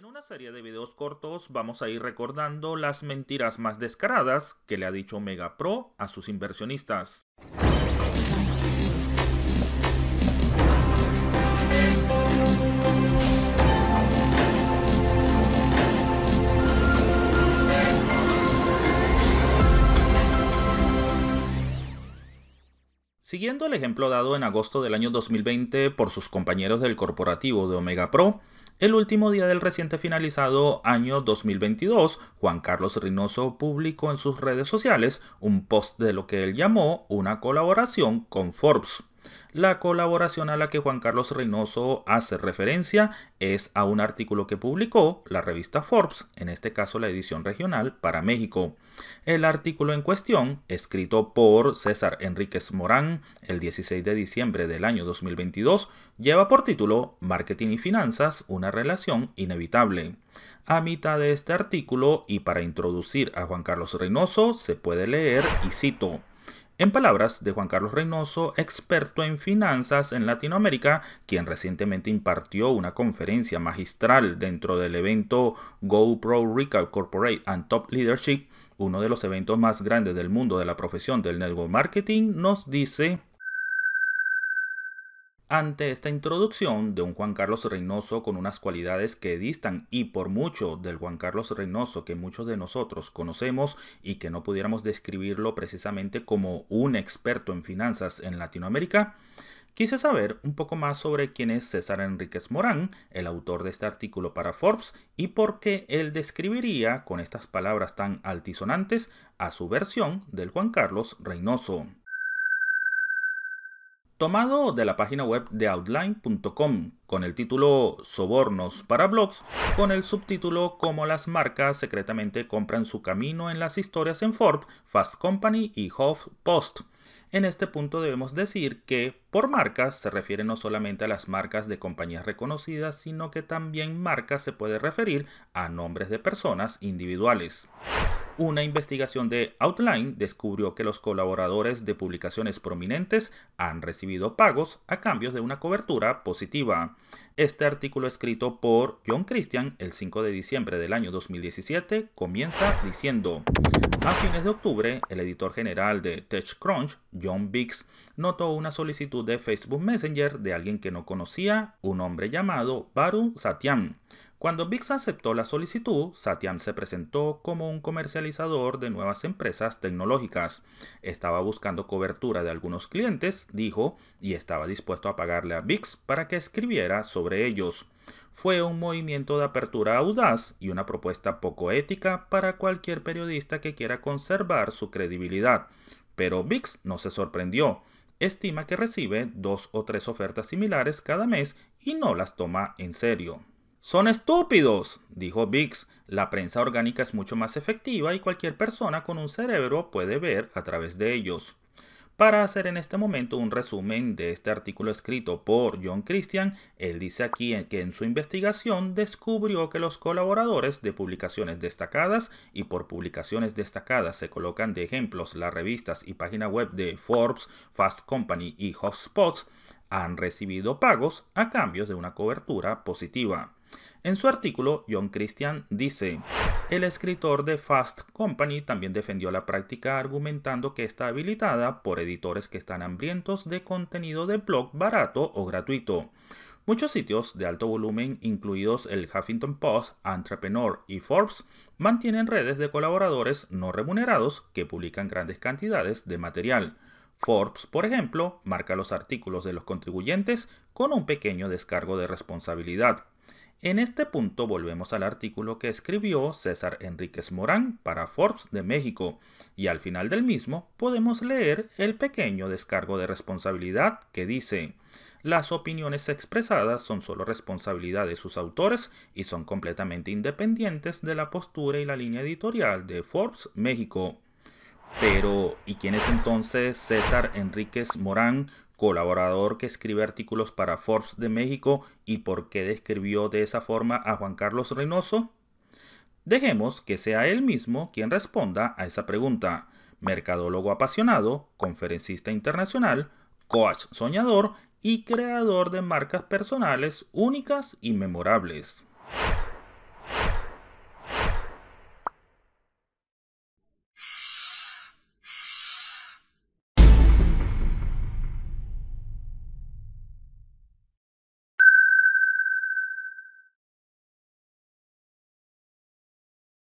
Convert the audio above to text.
En una serie de videos cortos vamos a ir recordando las mentiras más descaradas que le ha dicho Omega Pro a sus inversionistas. Siguiendo el ejemplo dado en agosto del año 2020 por sus compañeros del corporativo de Omega Pro, el último día del reciente finalizado año 2022, Juan Carlos Reynoso publicó en sus redes sociales un post de lo que él llamó una colaboración con Forbes. La colaboración a la que Juan Carlos Reynoso hace referencia es a un artículo que publicó la revista Forbes, en este caso la edición regional para México. El artículo en cuestión, escrito por César Enríquez Morán el 16 de diciembre del año 2022, lleva por título Marketing y Finanzas, una relación inevitable. A mitad de este artículo y para introducir a Juan Carlos Reynoso se puede leer y cito. En palabras de Juan Carlos Reynoso, experto en finanzas en Latinoamérica, quien recientemente impartió una conferencia magistral dentro del evento GoPro record Corporate and Top Leadership, uno de los eventos más grandes del mundo de la profesión del network marketing, nos dice ante esta introducción de un Juan Carlos Reynoso con unas cualidades que distan y por mucho del Juan Carlos Reynoso que muchos de nosotros conocemos y que no pudiéramos describirlo precisamente como un experto en finanzas en Latinoamérica, quise saber un poco más sobre quién es César Enríquez Morán, el autor de este artículo para Forbes, y por qué él describiría con estas palabras tan altisonantes a su versión del Juan Carlos Reynoso tomado de la página web de outline.com con el título Sobornos para blogs, con el subtítulo Cómo las marcas secretamente compran su camino en las historias en Forbes, Fast Company y HuffPost. En este punto debemos decir que por marcas se refiere no solamente a las marcas de compañías reconocidas, sino que también marcas se puede referir a nombres de personas individuales una investigación de Outline descubrió que los colaboradores de publicaciones prominentes han recibido pagos a cambio de una cobertura positiva. Este artículo escrito por John Christian el 5 de diciembre del año 2017 comienza diciendo... A fines de octubre, el editor general de TechCrunch, John Biggs, notó una solicitud de Facebook Messenger de alguien que no conocía, un hombre llamado Baru Satyan. Cuando VIX aceptó la solicitud, Satyam se presentó como un comercializador de nuevas empresas tecnológicas. Estaba buscando cobertura de algunos clientes, dijo, y estaba dispuesto a pagarle a VIX para que escribiera sobre ellos. Fue un movimiento de apertura audaz y una propuesta poco ética para cualquier periodista que quiera conservar su credibilidad. Pero VIX no se sorprendió estima que recibe dos o tres ofertas similares cada mes y no las toma en serio. Son estúpidos, dijo Biggs. La prensa orgánica es mucho más efectiva y cualquier persona con un cerebro puede ver a través de ellos. Para hacer en este momento un resumen de este artículo escrito por John Christian, él dice aquí que en su investigación descubrió que los colaboradores de publicaciones destacadas, y por publicaciones destacadas se colocan de ejemplos las revistas y página web de Forbes, Fast Company y Hotspots, han recibido pagos a cambio de una cobertura positiva. En su artículo, John Christian dice, el escritor de Fast Company también defendió la práctica argumentando que está habilitada por editores que están hambrientos de contenido de blog barato o gratuito. Muchos sitios de alto volumen, incluidos el Huffington Post, Entrepreneur y Forbes, mantienen redes de colaboradores no remunerados que publican grandes cantidades de material. Forbes, por ejemplo, marca los artículos de los contribuyentes con un pequeño descargo de responsabilidad. En este punto volvemos al artículo que escribió César Enríquez Morán para Forbes de México y al final del mismo podemos leer el pequeño descargo de responsabilidad que dice las opiniones expresadas son solo responsabilidad de sus autores y son completamente independientes de la postura y la línea editorial de Forbes México. Pero, ¿y quién es entonces César Enríquez Morán colaborador que escribe artículos para Forbes de México y por qué describió de esa forma a Juan Carlos Reynoso? Dejemos que sea él mismo quien responda a esa pregunta. Mercadólogo apasionado, conferencista internacional, coach soñador y creador de marcas personales únicas y memorables.